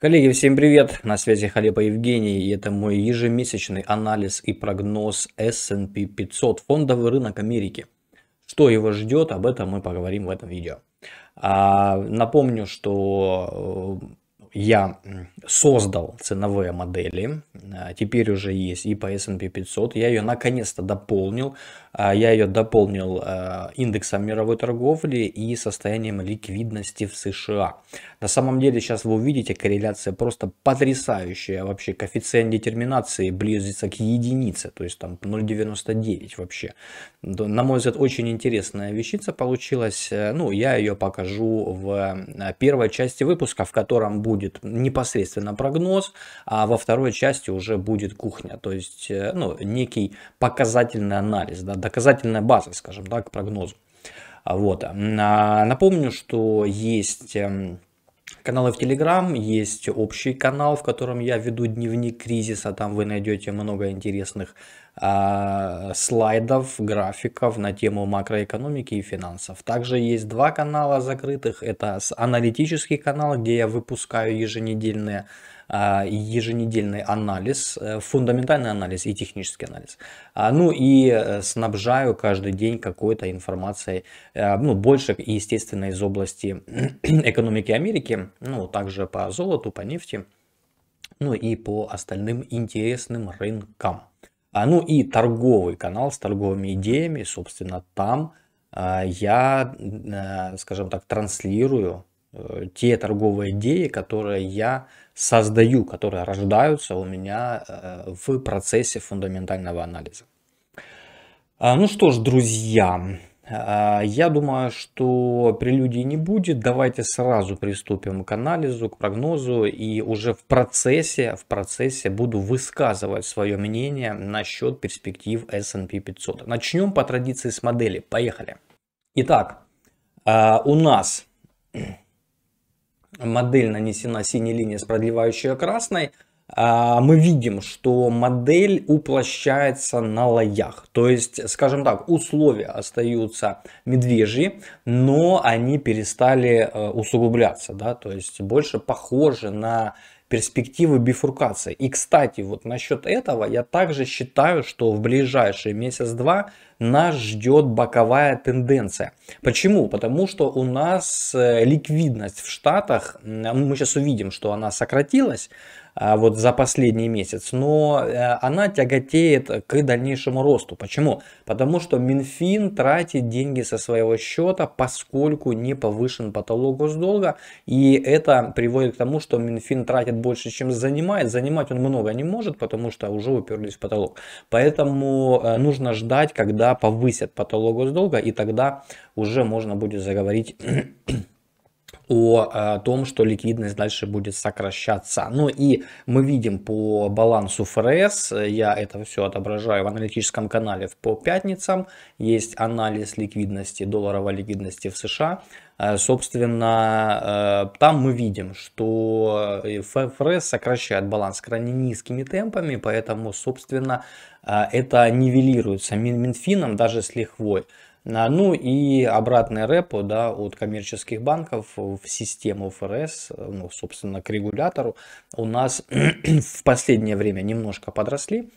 Коллеги, всем привет! На связи Халепа Евгений, и это мой ежемесячный анализ и прогноз S&P 500, фондовый рынок Америки. Что его ждет, об этом мы поговорим в этом видео. А, напомню, что э, я создал ценовые модели, а, теперь уже есть и по S&P 500, я ее наконец-то дополнил, а, я ее дополнил а, индексом мировой торговли и состоянием ликвидности в США. На самом деле сейчас вы увидите корреляция просто потрясающая, вообще коэффициент детерминации близится к единице, то есть там 0,99 вообще. На мой взгляд, очень интересная вещица получилась, э, ну я ее покажу в э, первой части выпуска, в котором будет будет непосредственно прогноз, а во второй части уже будет кухня, то есть э, ну, некий показательный анализ, да, доказательная база, скажем так, да, к прогнозу. Вот. А, напомню, что есть эм, каналы в Телеграм, есть общий канал, в котором я веду дневник кризиса, там вы найдете много интересных э, слайдов, графиков на тему макроэкономики и финансов. Также есть два канала закрытых, это аналитический канал, где я выпускаю еженедельные а, еженедельный анализ, э, фундаментальный анализ и технический анализ. А, ну и э, снабжаю каждый день какой-то информацией, э, ну больше, естественно, из области экономики Америки, ну также по золоту, по нефти, ну и по остальным интересным рынкам. А, ну и торговый канал с торговыми идеями, собственно, там а, я, а, скажем так, транслирую те торговые идеи, которые я создаю, которые рождаются у меня э, в процессе фундаментального анализа. А, ну что ж, друзья, а, я думаю, что прелюдии не будет. Давайте сразу приступим к анализу, к прогнозу. И уже в процессе, в процессе буду высказывать свое мнение насчет перспектив S&P 500. Начнем по традиции с модели. Поехали. Итак, а, у нас модель нанесена синей линией с продлевающей красной, а, мы видим, что модель уплощается на лоях. То есть, скажем так, условия остаются медвежьи, но они перестали э, усугубляться. Да? То есть больше похожи на перспективы бифуркации. И, кстати, вот насчет этого я также считаю, что в ближайшие месяц-два нас ждет боковая тенденция. Почему? Потому что у нас э, ликвидность в Штатах, мы сейчас увидим, что она сократилась, а, вот за последний месяц, но э, она тяготеет к дальнейшему росту. Почему? Потому что Минфин тратит деньги со своего счета, поскольку не повышен потолок госдолга, и это приводит к тому, что Минфин тратит больше, чем занимает. Занимать он много не может, потому что уже уперлись в потолок. Поэтому э, нужно ждать, когда повысят потолок госдолга, и тогда уже можно будет заговорить о э, том, что ликвидность дальше будет сокращаться. Ну и мы видим по балансу ФРС, э, я это все отображаю в аналитическом канале по пятницам, есть анализ ликвидности, долларовой ликвидности в США. Э, собственно, там мы видим, что ФРС сокращает баланс крайне низкими темпами, поэтому, собственно, это нивелируется Минфином даже с лихвой. А, ну и обратный репо да, от коммерческих банков в систему ФРС, ну, собственно, к регулятору, у нас в последнее время немножко подросли,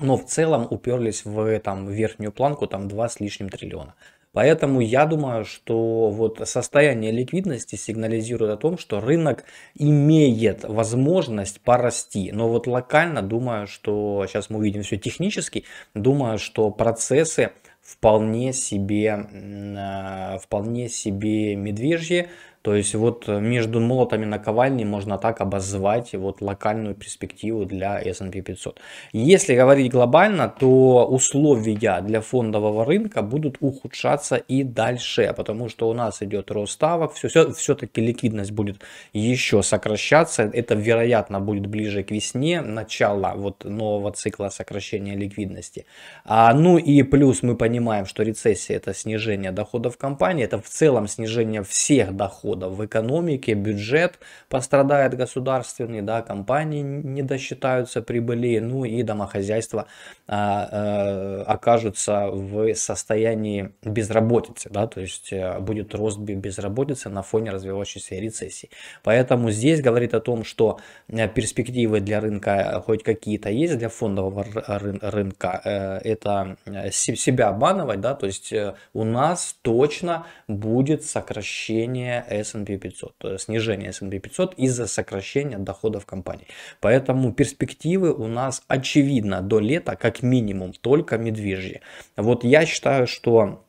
но в целом уперлись в там, верхнюю планку, там 2 с лишним триллиона. Поэтому я думаю, что вот состояние ликвидности сигнализирует о том, что рынок имеет возможность порасти. Но вот локально думаю, что сейчас мы увидим все технически, думаю, что процессы вполне себе, э, вполне себе медвежье, то есть вот э, между молотами на ковальне можно так обозвать вот локальную перспективу для S&P 500. Если говорить глобально, то условия для фондового рынка будут ухудшаться и дальше, потому что у нас идет рост ставок, все, все, все-таки ликвидность будет еще сокращаться, это вероятно будет ближе к весне, начало вот нового цикла сокращения ликвидности. А, ну и плюс мы понимаем, что рецессия это снижение доходов компании, это в целом снижение всех доходов, доходов в экономике, бюджет пострадает государственный, да, компании не досчитаются прибыли, ну и домохозяйства а, а, окажутся в состоянии безработицы, да, то есть э, будет рост безработицы на фоне развивающейся рецессии. Поэтому здесь говорит о том, что э, перспективы для рынка хоть какие-то есть, для фондового ры рынка, это себя обманывать, да, то есть у нас точно будет сокращение S&P 500, э, снижение S&P 500 из-за сокращения доходов компаний. Поэтому перспективы у нас очевидно до лета как минимум только медвежьи. Вот я считаю, что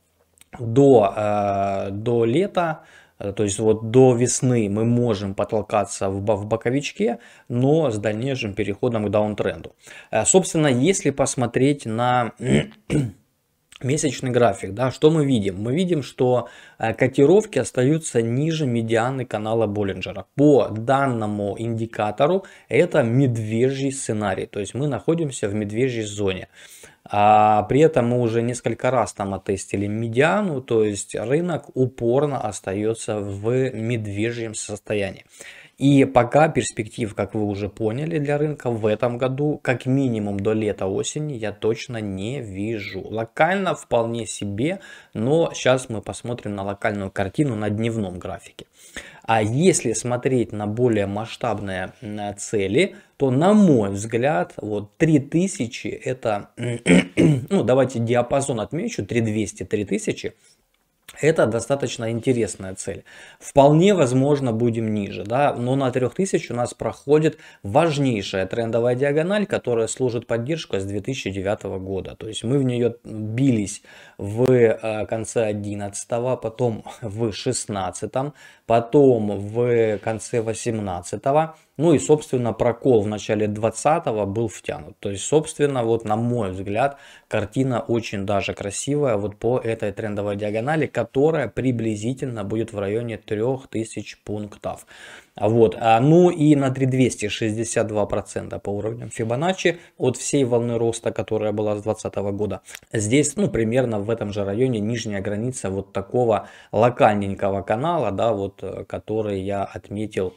до, э, до лета э, то есть вот до весны мы можем потолкаться в, в боковичке, но с дальнейшим переходом к даунтренду. Собственно, если посмотреть на месячный график, да, что мы видим? Мы видим, что э, котировки остаются ниже медианы канала Боллинджера. По данному индикатору это медвежий сценарий, то есть мы находимся в медвежьей зоне. А при этом мы уже несколько раз там оттестили медиану, то есть рынок упорно остается в медвежьем состоянии. И пока перспектив, как вы уже поняли, для рынка в этом году, как минимум до лета-осени, я точно не вижу. Локально вполне себе, но сейчас мы посмотрим на локальную картину на дневном графике. А если смотреть на более масштабные цели, то, на мой взгляд, вот 3000 это, ну давайте диапазон отмечу, 3200-3000, это достаточно интересная цель. Вполне возможно будем ниже, да, но на 3000 у нас проходит важнейшая трендовая диагональ, которая служит поддержкой с 2009 года. То есть мы в нее бились в э, конце 11, потом в 16, потом в конце 18. Ну и, собственно, прокол в начале 20-го был втянут. То есть, собственно, вот на мой взгляд, картина очень даже красивая вот по этой трендовой диагонали, которая приблизительно будет в районе 3000 пунктов. А вот. А, ну и на 3262% по уровням Фибоначчи от всей волны роста, которая была с 2020 года. Здесь, ну, примерно в этом же районе нижняя граница вот такого локальненького канала, да, вот, э, который я отметил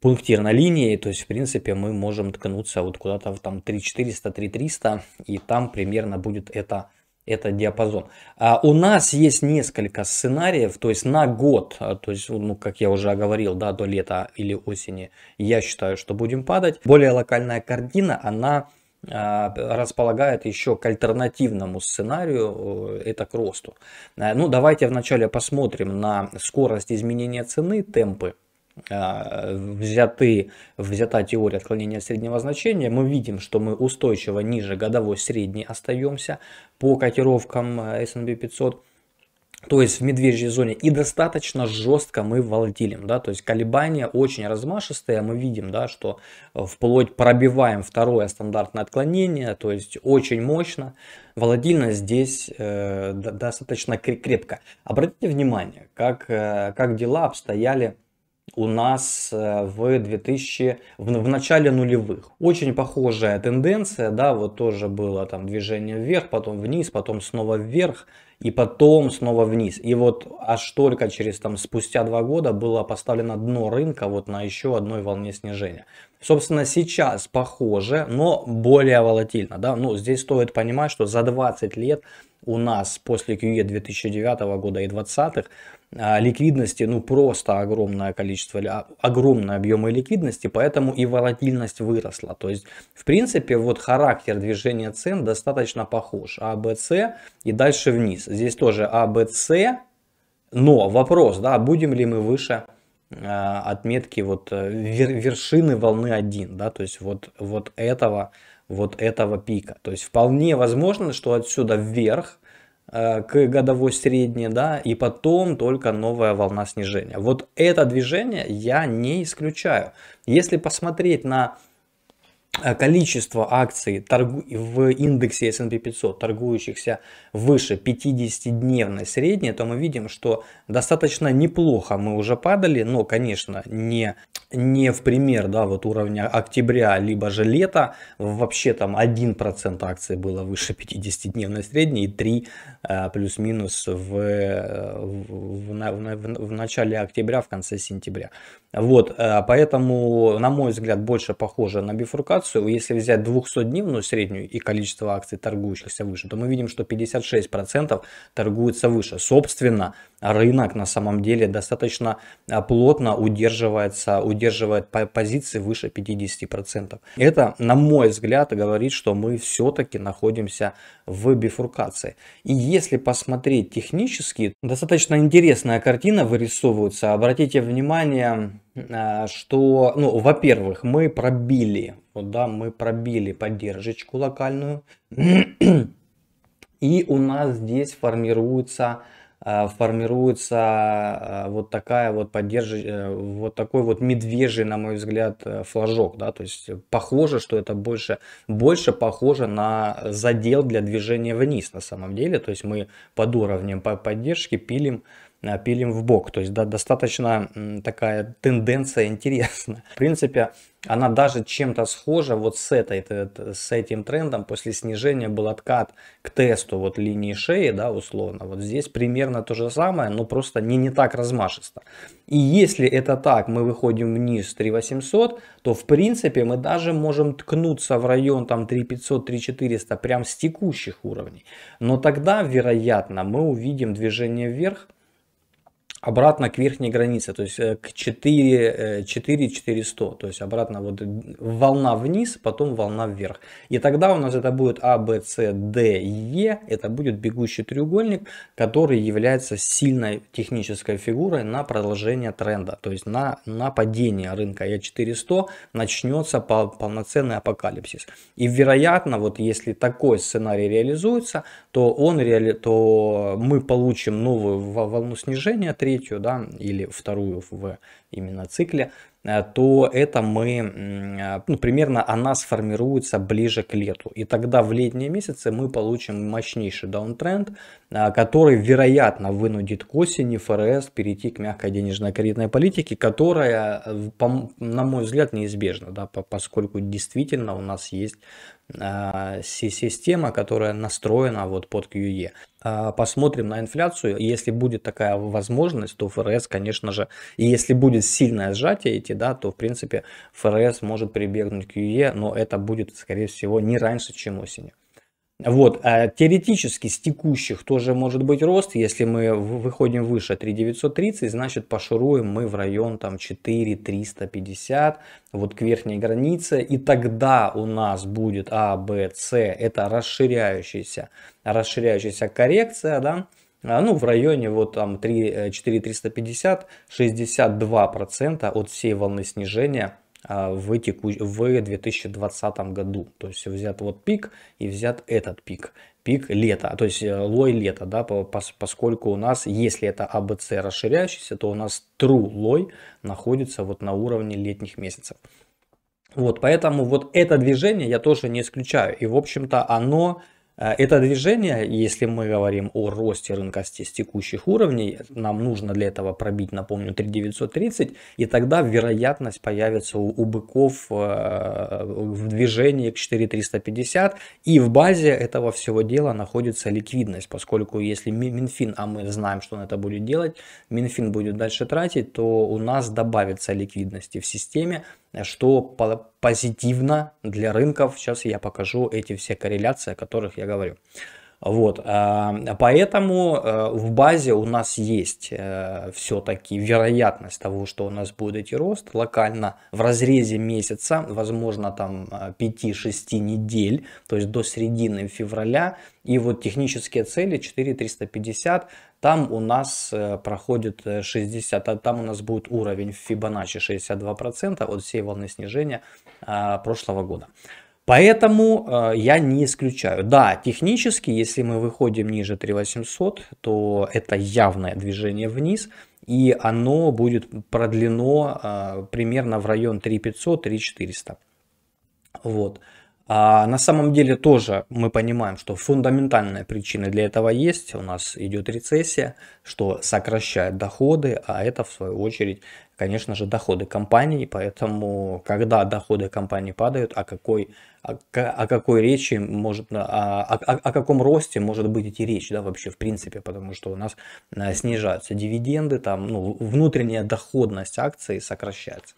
пунктир на то есть, в принципе, мы можем ткнуться вот куда-то в там 3400, 3300, и там примерно будет это, этот диапазон. А у нас есть несколько сценариев, то есть на год, а, то есть, ну, как я уже говорил, да, до лета или осени, я считаю, что будем падать. Более локальная картина, она а, располагает еще к альтернативному сценарию, э, это к росту. Э, ну, давайте вначале посмотрим на скорость изменения цены, темпы а, взяты, взята теория отклонения от среднего значения, мы видим, что мы устойчиво ниже годовой средней остаемся по котировкам э, S&P 500. То есть в медвежьей зоне и достаточно жестко мы волатилим, да, то есть колебания очень размашистые, мы видим, да, что вплоть пробиваем второе стандартное отклонение, то есть очень мощно, волатильно здесь э, достаточно крепко. Обратите внимание, как, э, как дела обстояли у нас э, в 2000, в, в начале нулевых. Очень похожая тенденция, да, вот тоже было там движение вверх, потом вниз, потом снова вверх и потом снова вниз. И вот аж только через там спустя два года было поставлено дно рынка вот на еще одной волне снижения. Собственно, сейчас похоже, но более волатильно. Да? Ну, здесь стоит понимать, что за 20 лет у нас после QE 2009 года и 2020 а, ликвидности, ну просто огромное количество, а, огромные объемы ликвидности, поэтому и волатильность выросла. То есть, в принципе, вот характер движения цен достаточно похож. А, Б, С и дальше вниз. Здесь тоже А, Б, С, но вопрос, да, будем ли мы выше Э, отметки вот э, вершины волны 1, да, то есть вот, вот этого, вот этого пика. То есть вполне возможно, что отсюда вверх э, к годовой средней, да, и потом только новая волна снижения. Вот это движение я не исключаю. Если посмотреть на Э, количество акций в индексе S&P 500, торгующихся выше 50-дневной средней, то мы видим, что достаточно неплохо мы уже падали, но, конечно, не, не в пример да, вот уровня октября, либо же лета. Вообще там 1% акций было выше 50-дневной средней и 3 э, плюс-минус в, э, в, в, в начале октября, в конце сентября. Вот, поэтому, на мой взгляд, больше похоже на бифуркацию корреляцию, если взять 200-дневную среднюю и количество акций, торгующихся выше, то мы видим, что 56% торгуются выше. Собственно, рынок на самом деле достаточно а, плотно удерживается, удерживает позиции выше 50%. Это, на мой взгляд, говорит, что мы все-таки находимся в бифуркации. И если посмотреть технически, достаточно интересная картина вырисовывается. Обратите внимание, а, что, ну, во-первых, мы пробили ну да, мы пробили поддержку локальную. И у нас здесь формируется э, формируется э, вот такая вот поддерж... Э, вот такой вот медвежий, на мой взгляд, флажок, да, то есть похоже, что это больше, больше похоже на задел для движения вниз на самом деле, то есть мы под уровнем поддержки пилим Э, пилим в бок. То есть да, достаточно такая тенденция интересная. В принципе, она даже чем-то схожа вот с, этой, с этим трендом после снижения был откат к тесту вот линии шеи, да, условно. Вот здесь примерно то же самое, но просто не, не так размашисто. И если это так, мы выходим вниз 3800, то в принципе мы даже можем ткнуться в район там 3500, 3400 прям с текущих уровней. Но тогда, вероятно, мы увидим движение вверх, обратно к верхней границе, то есть э, к 4, 4 400, то есть обратно вот волна вниз, потом волна вверх. И тогда у нас это будет А, Б, С, Д, Е, это будет бегущий треугольник, который является сильной технической фигурой на продолжение тренда, то есть на, на падение рынка Е 400 начнется полноценный апокалипсис. И вероятно, вот если такой сценарий реализуется, то, он реали... то мы получим новую волну снижения тренда, третью, да, или вторую в именно цикле, э, то это мы, ну, примерно она сформируется ближе к лету. И тогда в летние месяцы мы получим мощнейший даунтренд, э, который, вероятно, вынудит к осени ФРС перейти к мягкой денежно-кредитной политике, которая, э, на мой взгляд, неизбежна, да, поскольку действительно у нас есть а, система, которая настроена вот под QE. А, посмотрим на инфляцию. Если будет такая возможность, то ФРС, конечно же, и если будет сильное сжатие эти, да, то, в принципе, ФРС может прибегнуть к QE, но это будет, скорее всего, не раньше, чем осенью. Вот, а теоретически с текущих тоже может быть рост, если мы выходим выше 3930, значит пошуруем мы в район там 4350, вот к верхней границе, и тогда у нас будет А, Б, С, это расширяющаяся, расширяющаяся коррекция, да, а, ну, в районе вот там 4350, 62% э, от всей волны снижения – а, в, теку... в 2020 году. То есть взят вот пик и взят этот пик. Пик лета, то есть э, лой лета, да, поскольку у нас, если это АБЦ расширяющийся, то у нас true лой находится вот на уровне летних месяцев. Вот, поэтому вот это движение я тоже не исключаю. И, в общем-то, оно Э, это движение, если мы говорим о росте рынка с текущих уровней, нам нужно для этого пробить, напомню, 3930, и тогда вероятность появится у, у быков э, в движении к 4350, и в базе этого всего дела находится ликвидность, поскольку если Минфин, а мы знаем, что он это будет делать, Минфин будет дальше тратить, то у нас добавится ликвидности в системе, что позитивно для рынков. Сейчас я покажу эти все корреляции, о которых я говорю. Вот, а, поэтому э, в базе у нас есть э, все-таки вероятность того, что у нас будет идти рост локально в разрезе месяца, возможно, там 5-6 э, недель, то есть до середины февраля. И вот технические цели 4350, там у нас проходит 60, а там у нас будет уровень Fibonacci 62% от всей волны снижения а, прошлого года. Поэтому э, я не исключаю. Да, технически, если мы выходим ниже 3800, то это явное движение вниз, и оно будет продлено э, примерно в район 3500-3400. Вот. А на самом деле тоже мы понимаем, что фундаментальная причина для этого есть. У нас идет рецессия, что сокращает доходы, а это в свою очередь конечно же, доходы компании, поэтому когда доходы компании падают, о какой, о, о какой речи может, а, о, о, о каком росте может быть идти речь, да, вообще в принципе, потому что у нас э, снижаются дивиденды, там, ну, внутренняя доходность акций сокращается.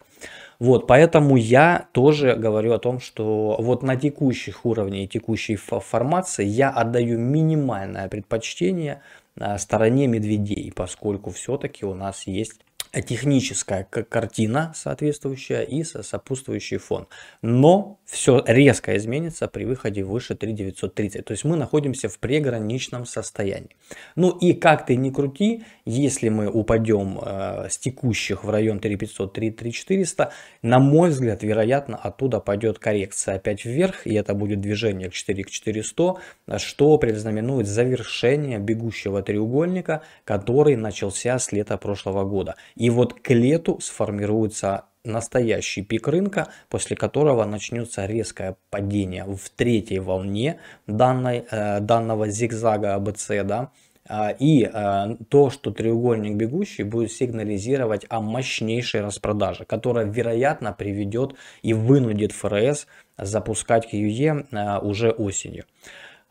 Вот, поэтому я тоже говорю о том, что вот на текущих уровнях и текущей формации я отдаю минимальное предпочтение э, стороне медведей, поскольку все-таки у нас есть техническая картина соответствующая и сопутствующий фон. Но все резко изменится при выходе выше 3930. То есть мы находимся в преграничном состоянии. Ну и как ты ни крути, если мы упадем э, с текущих в район 3500, 3400, на мой взгляд, вероятно, оттуда пойдет коррекция опять вверх. И это будет движение к 4 к 400, что предзнаменует завершение бегущего треугольника, который начался с лета прошлого года. И вот к лету сформируется настоящий пик рынка, после которого начнется резкое падение в третьей волне данной, э, данного зигзага АБЦ, да, а, и э, то, что треугольник бегущий будет сигнализировать о мощнейшей распродаже, которая, вероятно, приведет и вынудит ФРС запускать QE э, уже осенью.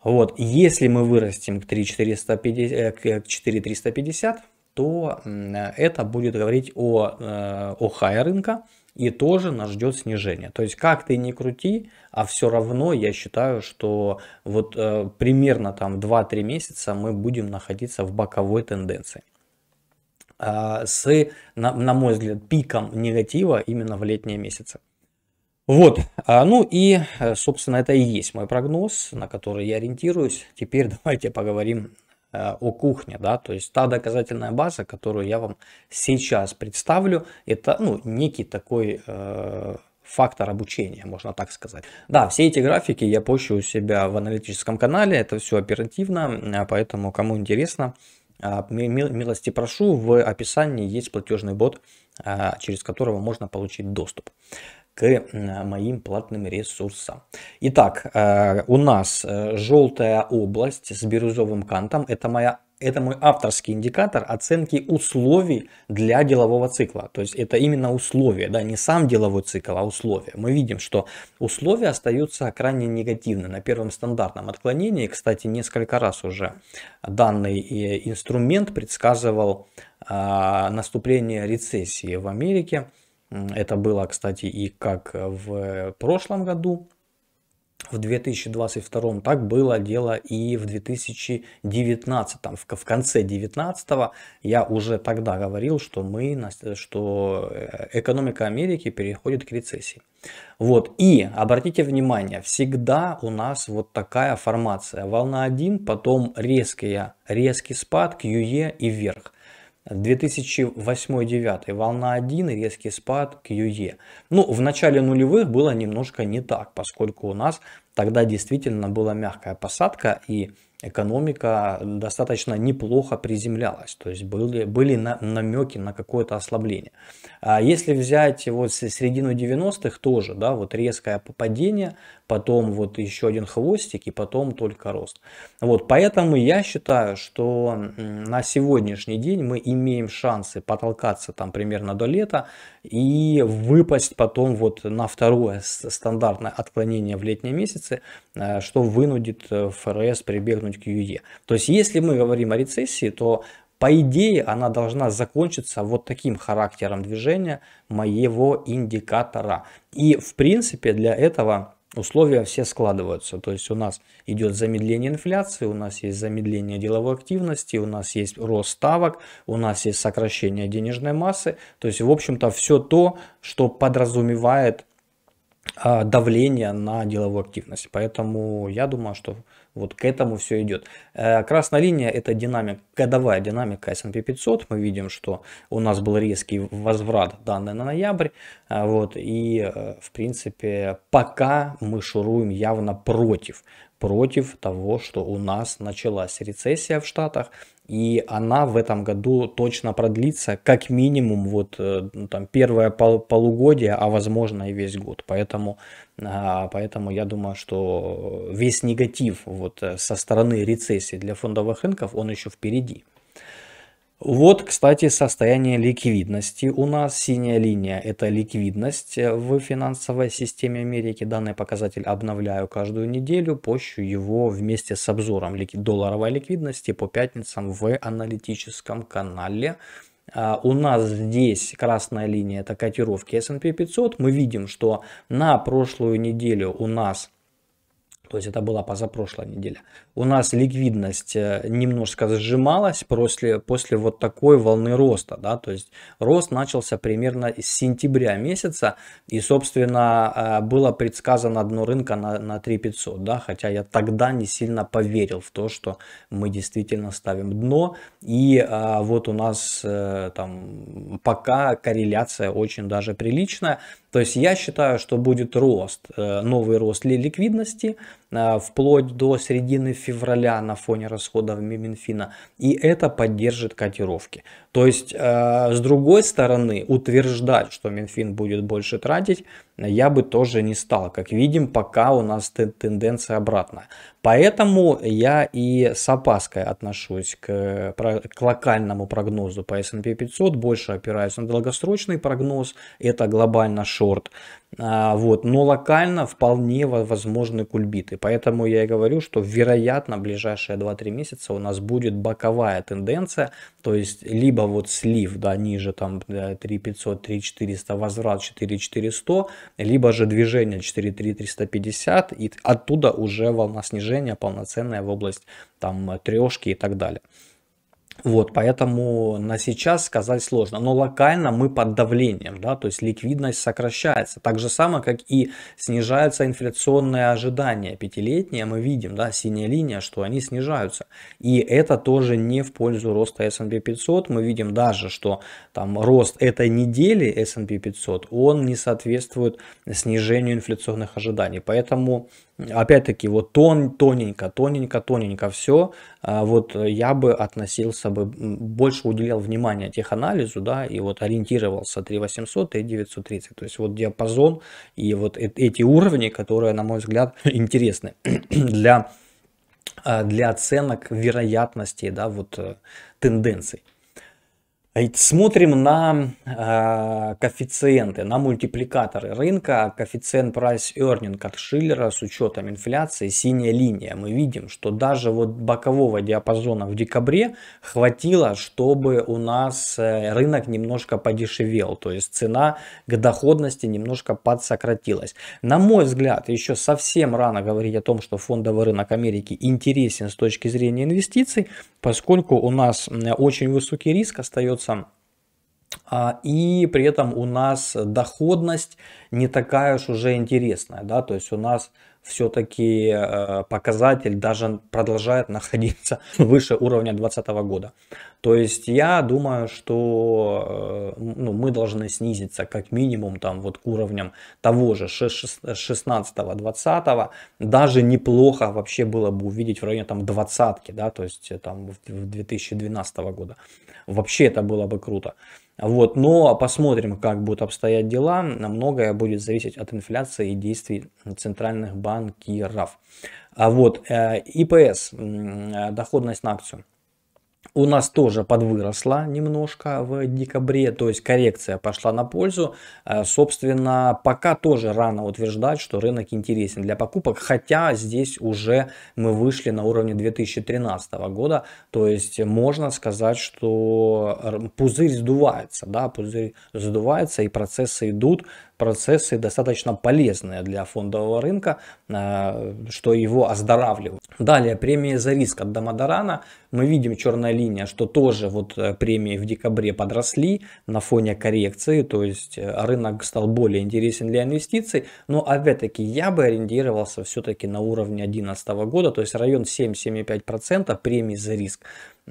Вот, если мы вырастем к 4,350, к 4,350, то это будет говорить о э, о хай рынка, и тоже нас ждет снижение. То есть как ты не крути, а все равно я считаю, что вот э, примерно там 2-3 месяца мы будем находиться в боковой тенденции. А, с, на, на мой взгляд, пиком негатива именно в летние месяцы. Вот, а, ну и, э, собственно, это и есть мой прогноз, на который я ориентируюсь. Теперь давайте поговорим Э, о кухне, да, то есть та доказательная база, которую я вам сейчас представлю, это, ну, некий такой э, фактор обучения, можно так сказать. Да, все эти графики я пощу у себя в аналитическом канале, это все оперативно, а поэтому кому интересно, э, милости прошу, в описании есть платежный бот, э, через которого можно получить доступ к э, моим платным ресурсам. Итак, э, у нас э, желтая область с бирюзовым кантом. Это моя это мой авторский индикатор оценки условий для делового цикла. То есть это именно условия, да, не сам деловой цикл, а условия. Мы видим, что условия остаются крайне негативны. На первом стандартном отклонении, кстати, несколько раз уже данный инструмент предсказывал э, наступление рецессии в Америке. Это было, кстати, и как в прошлом году, в 2022, так было дело и в 2019. В, в конце 2019 я уже тогда говорил, что, мы, что э, экономика Америки переходит к рецессии. Вот, и обратите внимание, всегда у нас вот такая формация. Волна 1, потом резкие, резкий спад, QE и вверх. 2008-2009 волна 1 и резкий спад QE. Ну, в начале нулевых было немножко не так, поскольку у нас тогда действительно была мягкая посадка и экономика достаточно неплохо приземлялась, то есть были, были на, намеки на какое-то ослабление. А если взять вот середину 90-х тоже, да, вот резкое попадение, потом вот еще один хвостик и потом только рост. Вот, поэтому я считаю, что на сегодняшний день мы имеем шансы потолкаться там примерно до лета и выпасть потом вот на второе стандартное отклонение в летние месяцы, э, что вынудит э, ФРС прибегнуть к ЮЕ. То есть если мы говорим о рецессии, то по идее, она должна закончиться вот таким характером движения моего индикатора. И, в принципе, для этого условия все складываются. То есть у нас идет замедление инфляции, у нас есть замедление деловой активности, у нас есть рост ставок, у нас есть сокращение денежной массы. То есть, в общем-то, все то, что подразумевает а, давление на деловую активность. Поэтому я думаю, что вот к этому все идет. Э, красная линия это динамик годовая динамика S&P 500. Мы видим, что у нас был резкий возврат данный на ноябрь. Э, вот, и э, в принципе пока мы шуруем явно против против того, что у нас началась рецессия в Штатах, и она в этом году точно продлится как минимум вот э, ну, там первое пол полугодие, а возможно и весь год. Поэтому, а, поэтому я думаю, что весь негатив вот э, со стороны рецессии для фондовых рынков, он еще впереди. Вот, кстати, состояние ликвидности у нас. Синяя линия – это ликвидность э, в финансовой системе Америки. Данный показатель обновляю каждую неделю, пощу его вместе с обзором долларовой ликвидности по пятницам в аналитическом канале. А, у нас здесь красная линия – это котировки S&P 500. Мы видим, что на прошлую неделю у нас – то есть это была позапрошлая неделя, у нас ликвидность э, немножко сжималась после, после вот такой волны роста. Да? То есть рост начался примерно с сентября месяца, и, собственно, э, было предсказано дно рынка на, на 3500, да? хотя я тогда не сильно поверил в то, что мы действительно ставим дно, и а, вот у нас а, там пока корреляция очень даже приличная. То есть я считаю, что будет рост, новый рост ликвидности – а, вплоть до середины февраля на фоне расходов Минфина. И это поддержит котировки. То есть, э, с другой стороны, утверждать, что Минфин будет больше тратить, я бы тоже не стал. Как видим, пока у нас тенденция обратная. Поэтому я и с опаской отношусь к, к локальному прогнозу по S&P 500, больше опираюсь на долгосрочный прогноз, это глобально шорт. А, вот, но локально вполне возможны кульбиты. Поэтому я и говорю, что вероятно в ближайшие 2-3 месяца у нас будет боковая тенденция, то есть либо либо вот слив, да, ниже там 3500, 3400, возврат 4400, либо же движение 43350 и оттуда уже волна снижения полноценная в область там трешки и так далее. Вот, поэтому на сейчас сказать сложно. Но локально мы под давлением, да, то есть ликвидность сокращается. Так же самое, как и снижаются инфляционные ожидания. Пятилетние мы видим, да, синяя линия, что они снижаются. И это тоже не в пользу роста S&P 500. Мы видим даже, что там рост этой недели S&P 500, он не соответствует снижению инфляционных ожиданий. Поэтому опять-таки, вот тон, тоненько, тоненько, тоненько все, а вот я бы относился бы, больше уделял внимание теханализу, да, и вот ориентировался 3800 и 930, то есть вот диапазон и вот эти уровни, которые, на мой взгляд, интересны для а, для оценок вероятности, да, вот э, тенденций. Смотрим на э, коэффициенты, на мультипликаторы рынка. Коэффициент price earning от Шиллера с учетом инфляции, синяя линия. Мы видим, что даже вот бокового диапазона в декабре хватило, чтобы у нас э, рынок немножко подешевел. То есть цена к доходности немножко подсократилась. На мой взгляд, еще совсем рано говорить о том, что фондовый рынок Америки интересен с точки зрения инвестиций, поскольку у нас э, очень высокий риск остается остается. А, и при этом у нас доходность не такая уж уже интересная, да, то есть у нас все-таки э, показатель даже продолжает находиться выше уровня 2020 года. То есть я думаю, что э, ну, мы должны снизиться как минимум там вот к уровням того же 16-20. Даже неплохо вообще было бы увидеть в районе там 20 да, то есть там в 2012 года. Вообще это было бы круто. Вот, но посмотрим, как будут обстоять дела. Многое будет зависеть от инфляции и действий центральных банкиров. А вот, э, ИПС, э, доходность на акцию у нас тоже подвыросла немножко в декабре, то есть коррекция пошла на пользу. Э, собственно, пока тоже рано утверждать, что рынок интересен для покупок, хотя здесь уже мы вышли на уровне 2013 года, то есть можно сказать, что э, пузырь сдувается, да, пузырь сдувается и процессы идут, процессы достаточно полезные для фондового рынка, э, что его оздоравливают. Далее, премия за риск от Дамадарана. Мы видим черное красная линия, что тоже вот э, премии в декабре подросли на фоне коррекции, то есть э, рынок стал более интересен для инвестиций, но опять-таки я бы ориентировался все-таки на уровне 2011 года, то есть район 7-7,5% премии за риск.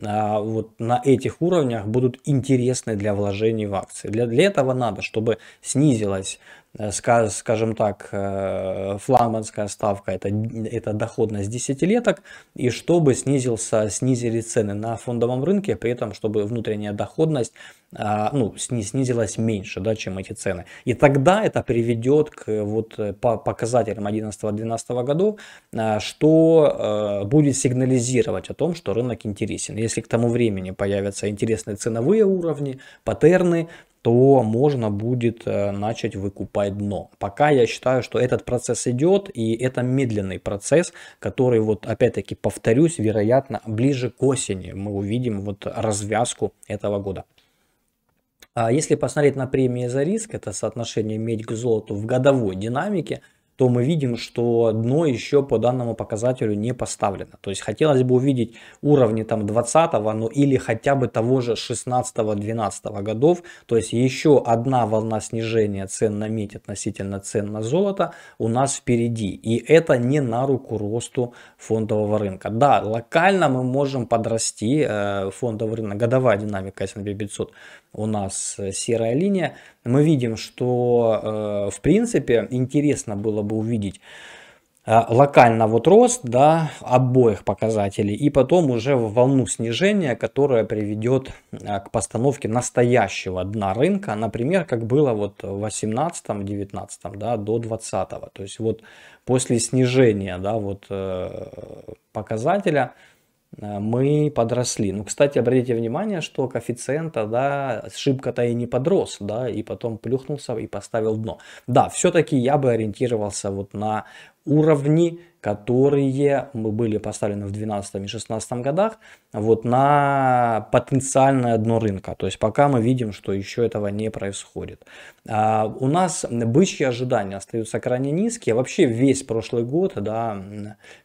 А, вот на этих уровнях будут интересны для вложений в акции. Для, для этого надо, чтобы снизилась, э, скажем так, э, фламандская ставка, это, это доходность десятилеток, и чтобы снизился, снизили цены на фондовом рынке, при этом чтобы внутренняя доходность а, ну, снизилась меньше, да, чем эти цены. И тогда это приведет к э, вот э, по показателям 2011-2012 годов, а, что э, будет сигнализировать о том, что рынок интересен. Если к тому времени появятся интересные ценовые уровни, паттерны, то можно будет начать выкупать дно. Пока я считаю, что этот процесс идет, и это медленный процесс, который, вот опять-таки повторюсь, вероятно, ближе к осени мы увидим вот развязку этого года. А если посмотреть на премии за риск, это соотношение медь к золоту в годовой динамике, то мы видим, что дно еще по данному показателю не поставлено. То есть хотелось бы увидеть уровни там 20 ну или хотя бы того же 16-12 годов. То есть еще одна волна снижения цен на медь относительно цен на золото у нас впереди. И это не на руку росту фондового рынка. Да, локально мы можем подрасти э, фондовый рынок. Годовая динамика S&P 500 у нас э, серая линия, мы видим, что э, в принципе интересно было бы увидеть э, локально вот рост да, обоих показателей и потом уже в волну снижения, которая приведет к постановке настоящего дна рынка, например, как было вот в 18-19 да, до 20. То есть вот после снижения да, вот, показателя Э, мы подросли. Ну, кстати, обратите внимание, что коэффициента, да, шибко-то и не подрос, да, и потом плюхнулся и поставил дно. Да, все-таки я бы ориентировался вот на уровни которые были поставлены в 2012 и 2016 годах вот на потенциальное дно рынка. То есть пока мы видим, что еще этого не происходит. А у нас бычьи ожидания остаются крайне низкие. Вообще весь прошлый год да,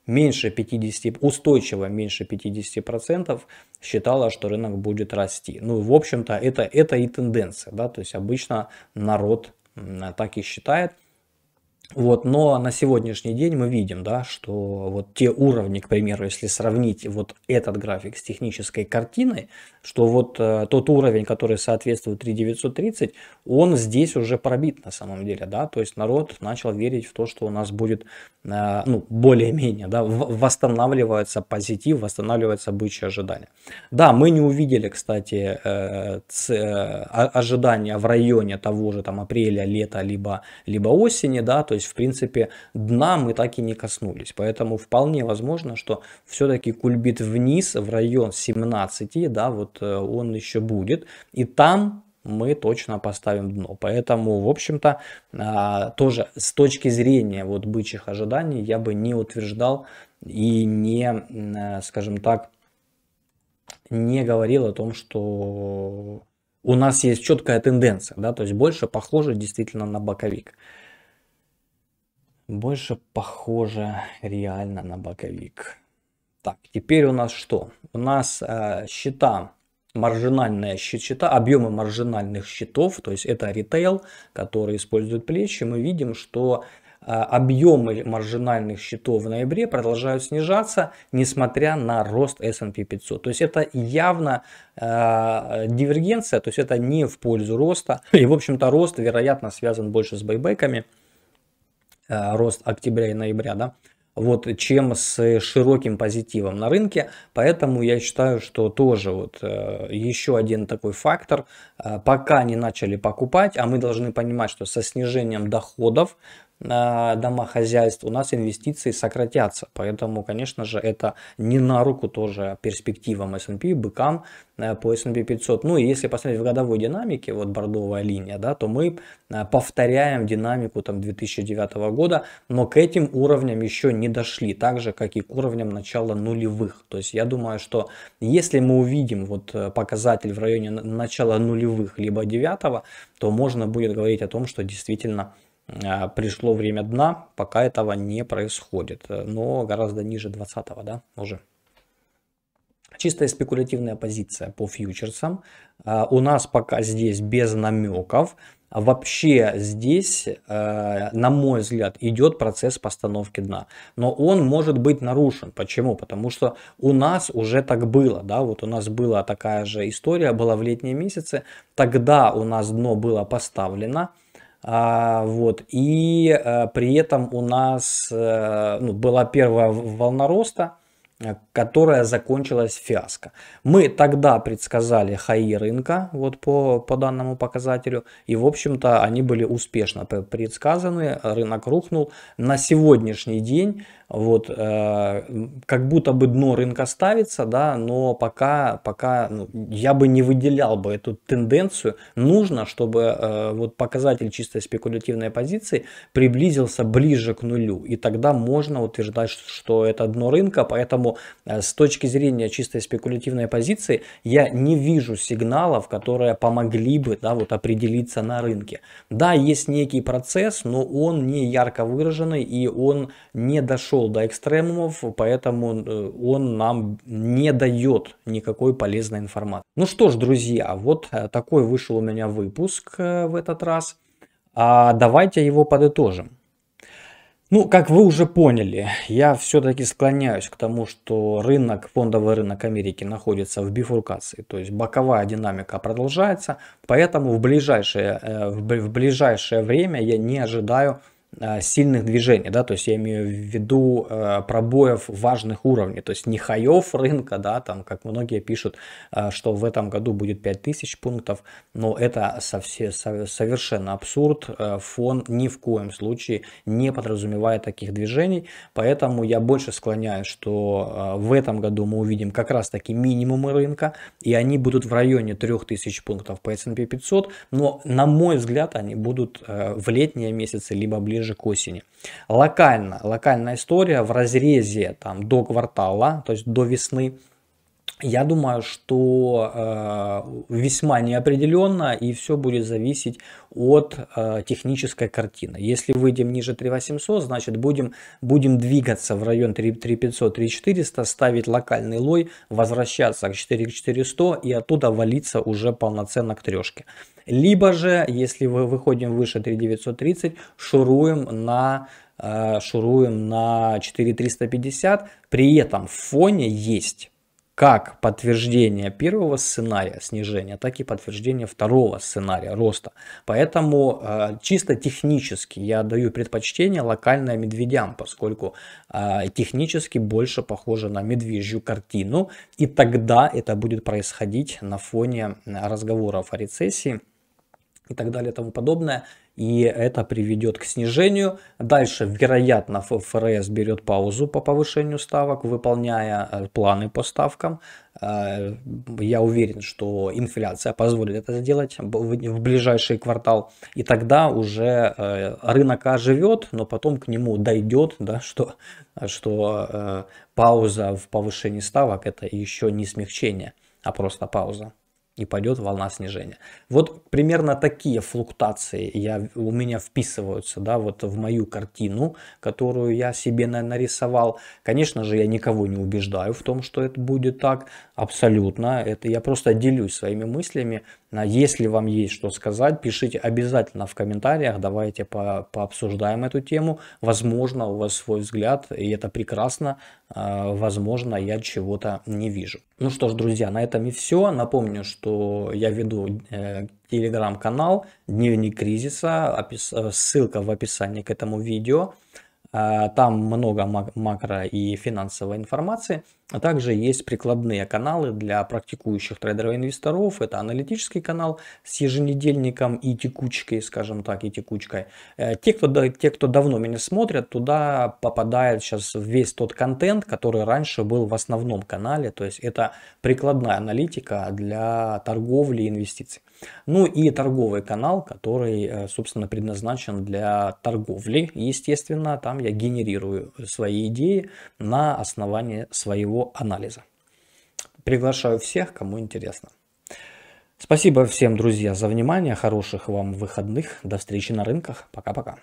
меньше 50, устойчиво меньше 50% считало, что рынок будет расти. Ну, в общем-то, это, это и тенденция. Да? То есть обычно народ так и считает. Вот, но на сегодняшний день мы видим, да, что вот те уровни, к примеру, если сравнить вот этот график с технической картиной, что вот э, тот уровень, который соответствует 3930, он здесь уже пробит на самом деле, да, то есть народ начал верить в то, что у нас будет, э, ну, более-менее, да, восстанавливается позитив, восстанавливается бычье ожидание. Да, мы не увидели, кстати, э, ц, э, ожидания в районе того же там апреля, лета, либо, либо осени, да, то то есть, в принципе, дна мы так и не коснулись. Поэтому вполне возможно, что все-таки кульбит вниз в район 17, да, вот э, он еще будет, и там мы точно поставим дно. Поэтому, в общем-то, а, тоже с точки зрения вот бычьих ожиданий я бы не утверждал и не, э, скажем так, не говорил о том, что у нас есть четкая тенденция, да, то есть больше похоже действительно на боковик больше похоже реально на боковик. Так, теперь у нас что? У нас э, счета, маржинальные счета, объемы маржинальных счетов, то есть это ритейл, который использует плечи. Мы видим, что э, объемы маржинальных счетов в ноябре продолжают снижаться, несмотря на рост S&P 500. То есть это явно э, дивергенция, то есть это не в пользу роста. И, в общем-то, рост, вероятно, связан больше с байбеками. Э, рост октября и ноября, да, вот, чем с широким позитивом на рынке. Поэтому я считаю, что тоже вот э, еще один такой фактор, э, пока не начали покупать, а мы должны понимать, что со снижением доходов домохозяйств, у нас инвестиции сократятся. Поэтому, конечно же, это не на руку тоже перспективам S&P, быкам э, по S&P 500. Ну и если посмотреть в годовой динамике, вот бордовая линия, да, то мы э, повторяем динамику там 2009 года, но к этим уровням еще не дошли, так же, как и к уровням начала нулевых. То есть я думаю, что если мы увидим вот э, показатель в районе начала нулевых, либо девятого, то можно будет говорить о том, что действительно а, пришло время дна, пока этого не происходит, э, но гораздо ниже 20 да, уже. Чистая спекулятивная позиция по фьючерсам. А, у нас пока здесь без намеков. Вообще здесь, э, на мой взгляд, идет процесс постановки дна. Но он может быть нарушен. Почему? Потому что у нас уже так было. Да? Вот у нас была такая же история, была в летние месяцы. Тогда у нас дно было поставлено а, вот. И э, при этом у нас э, ну, была первая волна роста, э, которая закончилась фиаско. Мы тогда предсказали хаи рынка вот по, по данному показателю, и в общем-то они были успешно предсказаны, рынок рухнул. На сегодняшний день вот, э, как будто бы дно рынка ставится, да, но пока, пока ну, я бы не выделял бы эту тенденцию. Нужно, чтобы э, вот показатель чистой спекулятивной позиции приблизился ближе к нулю. И тогда можно утверждать, что это дно рынка. Поэтому э, с точки зрения чистой спекулятивной позиции я не вижу сигналов, которые помогли бы да, вот определиться на рынке. Да, есть некий процесс, но он не ярко выраженный и он не дошел дошел до экстремумов, поэтому э, он нам не дает никакой полезной информации. Ну что ж, друзья, вот э, такой вышел у меня выпуск э, в этот раз. А давайте его подытожим. Ну, как вы уже поняли, я все-таки склоняюсь к тому, что рынок, фондовый рынок Америки находится в бифуркации, то есть боковая динамика продолжается, поэтому в ближайшее, в ближайшее время я не ожидаю Э, сильных движений, да, то есть я имею в виду э, пробоев важных уровней, то есть не хаев рынка, да, там, как многие пишут, э, что в этом году будет 5000 пунктов, но это совсем, совершенно абсурд, э, фон ни в коем случае не подразумевает таких движений, поэтому я больше склоняюсь, что э, в этом году мы увидим как раз таки минимумы рынка, и они будут в районе 3000 пунктов по S&P 500, но, на мой взгляд, они будут э, в летние месяцы, либо ближе ближе к осени. Локально, локальная история в разрезе там, до квартала, то есть до весны, я думаю, что э, весьма неопределенно и все будет зависеть от э, технической картины. Если выйдем ниже 3800, значит будем, будем двигаться в район 3500-3400, ставить локальный лой, возвращаться к 4400 и оттуда валиться уже полноценно к трешке. Либо же, если вы выходим выше 3930, шуруем на э, шуруем на 4350, при этом в фоне есть как подтверждение первого сценария снижения, так и подтверждение второго сценария роста. Поэтому э, чисто технически я даю предпочтение локально медведям, поскольку э, технически больше похоже на медвежью картину, и тогда это будет происходить на фоне разговоров о рецессии и так далее и тому подобное. И это приведет к снижению. Дальше, вероятно, ФРС берет паузу по повышению ставок, выполняя э, планы по ставкам. Э, я уверен, что инфляция позволит это сделать в ближайший квартал. И тогда уже э, рынок оживет, но потом к нему дойдет, да, что, что пауза в повышении ставок это еще не смягчение, а просто пауза и пойдет волна снижения. Вот примерно такие флуктуации я, у меня вписываются да, вот в мою картину, которую я себе нарисовал. Конечно же, я никого не убеждаю в том, что это будет так. Абсолютно. Это я просто делюсь своими мыслями а если вам есть что сказать, пишите обязательно в комментариях, давайте по пообсуждаем эту тему. Возможно, у вас свой взгляд, и это прекрасно. А, возможно, я чего-то не вижу. Ну что ж, друзья, на этом и все. Напомню, что я веду э, телеграм-канал «Дневник кризиса», э, ссылка в описании к этому видео. А, там много макро и финансовой информации, а также есть прикладные каналы для практикующих трейдеров-инвесторов. Это аналитический канал с еженедельником и текучкой, скажем так, и текучкой. Э, те, кто, те, кто давно меня смотрят, туда попадает сейчас весь тот контент, который раньше был в основном канале. То есть это прикладная аналитика для торговли и инвестиций. Ну и торговый канал, который, э, собственно, предназначен для торговли, естественно, там я генерирую свои идеи на основании своего анализа. Приглашаю всех, кому интересно. Спасибо всем, друзья, за внимание. Хороших вам выходных. До встречи на рынках. Пока-пока.